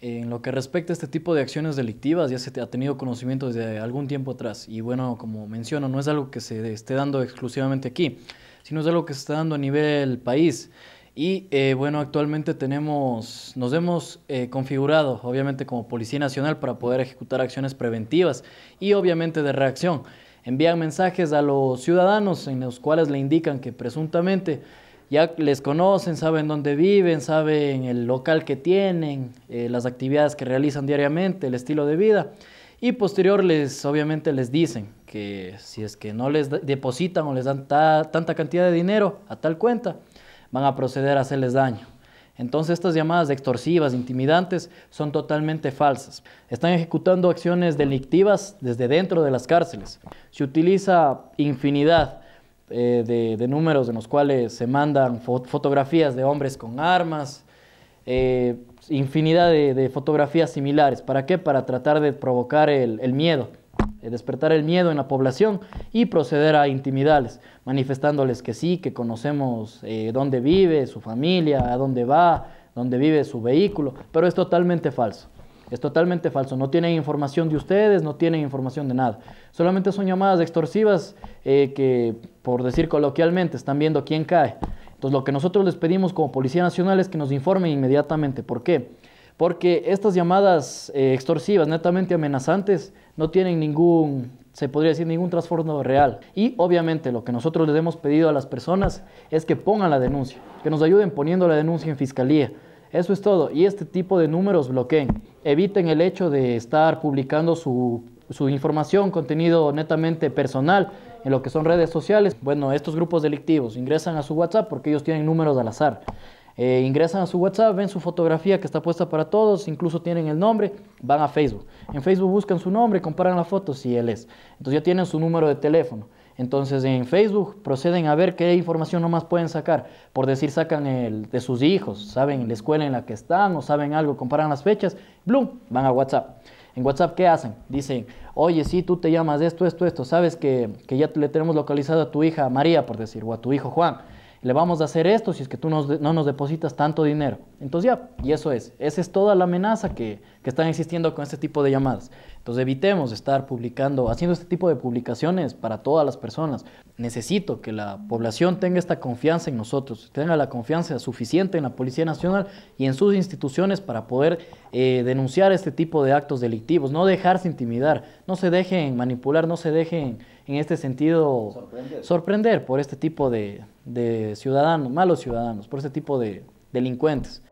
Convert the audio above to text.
En lo que respecta a este tipo de acciones delictivas, ya se ha tenido conocimiento desde algún tiempo atrás. Y bueno, como menciono, no es algo que se esté dando exclusivamente aquí, sino es algo que se está dando a nivel país. Y eh, bueno, actualmente tenemos, nos hemos eh, configurado, obviamente, como Policía Nacional para poder ejecutar acciones preventivas y obviamente de reacción. Envían mensajes a los ciudadanos en los cuales le indican que presuntamente ya les conocen, saben dónde viven, saben el local que tienen, eh, las actividades que realizan diariamente, el estilo de vida. Y posterior les, obviamente les dicen que si es que no les depositan o les dan tanta cantidad de dinero a tal cuenta, van a proceder a hacerles daño. Entonces estas llamadas extorsivas, intimidantes, son totalmente falsas. Están ejecutando acciones delictivas desde dentro de las cárceles. Se utiliza infinidad eh, de, números en los cuales se mandan fotografías de hombres con armas, eh, infinidad de, fotografías similares. ¿Para qué? Para tratar de provocar el, miedo, eh, despertar el miedo en la población y proceder a intimidarles, manifestándoles que sí, que conocemos dónde vive su familia, a dónde va, dónde vive su vehículo, pero es totalmente falso. Es totalmente falso. No tienen información de ustedes, no tienen información de nada. Solamente son llamadas extorsivas eh, que, por decir coloquialmente, están viendo quién cae. Entonces, lo que nosotros les pedimos como Policía Nacional es que nos informen inmediatamente. ¿Por qué? Porque estas llamadas eh, extorsivas, netamente amenazantes, no tienen ningún, se podría decir, ningún trasfondo real. Y obviamente lo que nosotros les hemos pedido a las personas es que pongan la denuncia, que nos ayuden poniendo la denuncia en fiscalía eso es todo. Y este tipo de números bloqueen. Eviten el hecho de estar publicando su, información, contenido netamente personal en lo que son redes sociales. Bueno, estos grupos delictivos ingresan a su WhatsApp porque ellos tienen números al azar. Eh, ingresan a su WhatsApp, ven su fotografía que está puesta para todos, incluso tienen el nombre, van a Facebook. En Facebook buscan su nombre, comparan la foto si él es. Entonces ya tienen su número de teléfono. Entonces en Facebook proceden a ver qué información nomás pueden sacar. Por decir, sacan el de sus hijos, saben la escuela en la que están o saben algo, comparan las fechas, ¡blum! Van a WhatsApp. En WhatsApp, ¿qué hacen? Dicen, oye, sí, tú te llamas esto, esto, esto, sabes que, que ya le tenemos localizado a tu hija María, por decir, o a tu hijo Juan le vamos a hacer esto si es que tú no nos depositas tanto dinero. Entonces ya, y eso es. Esa es toda la amenaza que, que están existiendo con este tipo de llamadas. Entonces evitemos estar publicando, haciendo este tipo de publicaciones para todas las personas necesito que la población tenga esta confianza en nosotros, tenga la confianza suficiente en la Policía Nacional y en sus instituciones para poder eh, denunciar este tipo de actos delictivos, no dejarse intimidar, no se dejen manipular, no se dejen en este sentido sorprender, por este tipo de ciudadanos, malos ciudadanos, por este tipo de delincuentes.